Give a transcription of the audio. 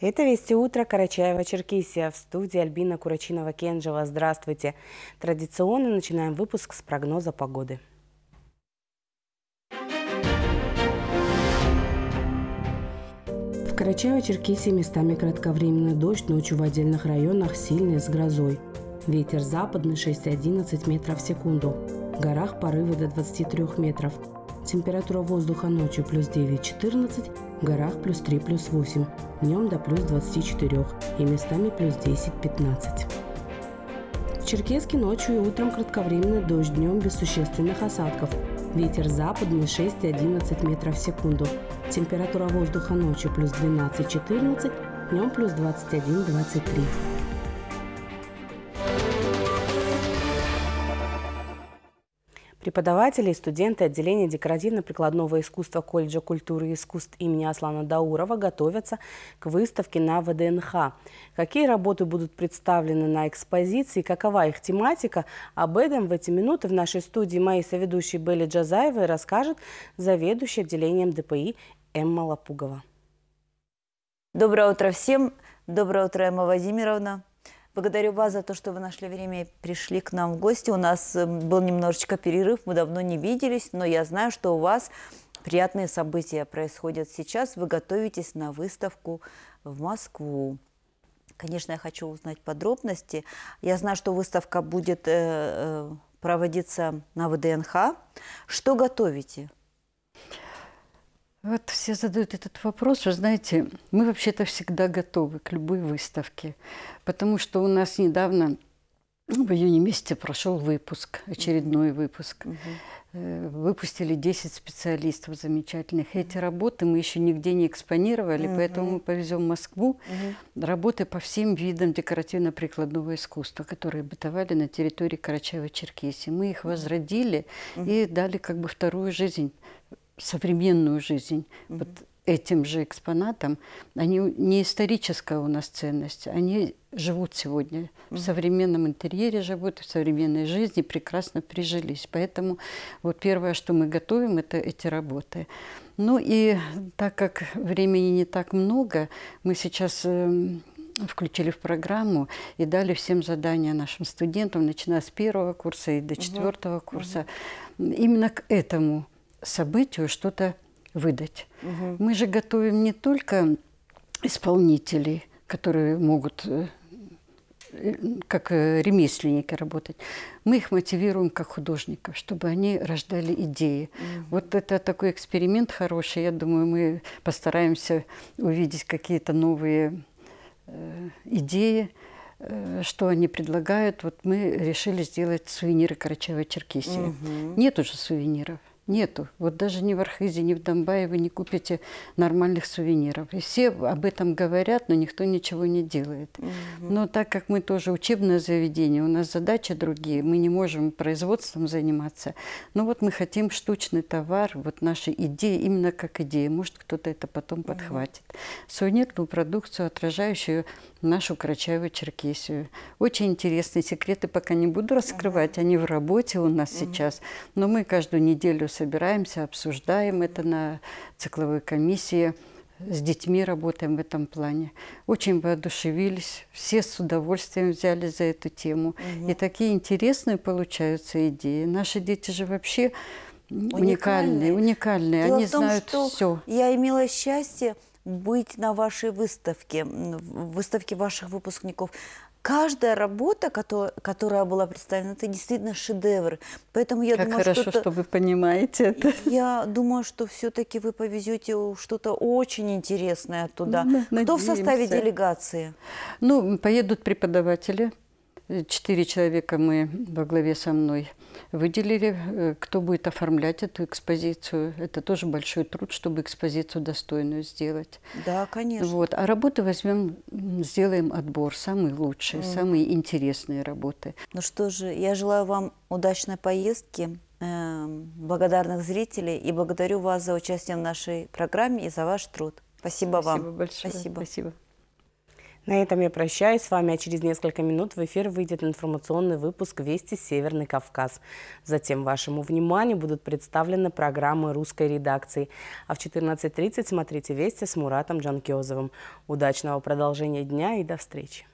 Это «Вести утро» Карачаева-Черкесия. В студии Альбина Курачинова-Кенжева. Здравствуйте. Традиционно начинаем выпуск с прогноза погоды. В Карачаево-Черкесии местами кратковременный дождь, ночью в отдельных районах сильный с грозой. Ветер западный 6-11 метров в секунду. В горах порывы до 23 метров. Температура воздуха ночью плюс 9-14, горах плюс 3, плюс 8, днем до плюс 24 и местами плюс 10-15. В Черкеске ночью и утром кратковременный дождь, днем без существенных осадков. Ветер западный 6-11 метров в секунду. Температура воздуха ночью плюс 12-14, днем плюс 21-23. Преподаватели и студенты отделения декоративно-прикладного искусства колледжа культуры и искусств имени Аслана Даурова готовятся к выставке на ВДНХ. Какие работы будут представлены на экспозиции, какова их тематика, об этом в эти минуты в нашей студии моей соведущей Белли Джазаевой расскажет заведующая отделением ДПИ Эмма Лапугова. Доброе утро всем. Доброе утро, Эмма Владимировна. Благодарю вас за то, что вы нашли время и пришли к нам в гости. У нас эм, был немножечко перерыв, мы давно не виделись, но я знаю, что у вас приятные события происходят сейчас. Вы готовитесь на выставку в Москву. Конечно, я хочу узнать подробности. Я знаю, что выставка будет э, э, проводиться на ВДНХ. Что готовите? Вот все задают этот вопрос. Вы знаете, мы вообще-то всегда готовы к любой выставке, потому что у нас недавно ну, в июне месяце прошел выпуск, очередной выпуск. Э, выпустили 10 специалистов замечательных. Эти работы мы еще нигде не экспонировали, поэтому мы повезем в Москву работы по всем видам декоративно-прикладного искусства, которые бытовали на территории Карачаева-Черкесии. Мы их возродили и дали как бы вторую жизнь современную жизнь. Угу. Вот этим же экспонатам, они не историческая у нас ценность, они живут сегодня mm в современном интерьере, живут в современной жизни, прекрасно прижились. Поэтому вот первое, что мы готовим, это эти работы. Ну и так как времени не так много, мы сейчас эм, включили в программу и дали всем задания нашим студентам, начиная с первого курса и до четвертого mm курса, mm именно к этому событию что-то выдать. Угу. Мы же готовим не только исполнителей, которые могут э, э, как э, ремесленники работать. Мы их мотивируем как художников, чтобы они рождали идеи. Mm -hmm. Вот это такой эксперимент хороший. Я думаю, мы постараемся увидеть какие-то новые э, идеи, э, что они предлагают. Вот мы решили сделать сувениры Карачаева-Черкесии. Mm -hmm. Нет уже сувениров. Нету. Вот даже ни в Архизе, ни в Донбае вы не купите нормальных сувениров. И все об этом говорят, но никто ничего не делает. Угу. Но так как мы тоже учебное заведение, у нас задачи другие, мы не можем производством заниматься. Но вот мы хотим штучный товар, вот наши идеи, именно как идеи. Может, кто-то это потом угу. подхватит. Сувенирную продукцию, отражающую нашу Карачаево-Черкесию. Очень интересные секреты пока не буду раскрывать, угу. они в работе у нас угу. сейчас. Но мы каждую неделю собираемся, обсуждаем это на цикловой комиссии, с детьми работаем в этом плане. Очень воодушевились, все с удовольствием взяли за эту тему. Угу. И такие интересные получаются идеи. Наши дети же вообще уникальные, уникальные. уникальные. Дело Они том, знают что все. Я имела счастье быть на вашей выставке, выставке ваших выпускников каждая работа, которая была представлена, это действительно шедевр. Поэтому я как думаю, хорошо, что, что вы понимаете это. Я думаю, что все-таки вы повезете что-то очень интересное туда. Ну, Кто надеемся. в составе делегации? Ну, поедут преподаватели, Четыре человека мы во главе со мной выделили, э, кто будет оформлять эту экспозицию. Это тоже большой труд, чтобы экспозицию достойную сделать. Да, конечно. Вот. А работы возьмем, сделаем отбор, самые лучшие, mm. самые интересные работы. Ну что же, я желаю вам удачной поездки, э, благодарных зрителей и благодарю вас за участие в нашей программе и за ваш труд. Спасибо, Спасибо вам. Большое. Спасибо большое. Спасибо. На этом я прощаюсь с вами, а через несколько минут в эфир выйдет информационный выпуск «Вести Северный Кавказ». Затем вашему вниманию будут представлены программы русской редакции. А в 14.30 смотрите «Вести» с Муратом Джанкиозовым. Удачного продолжения дня и до встречи!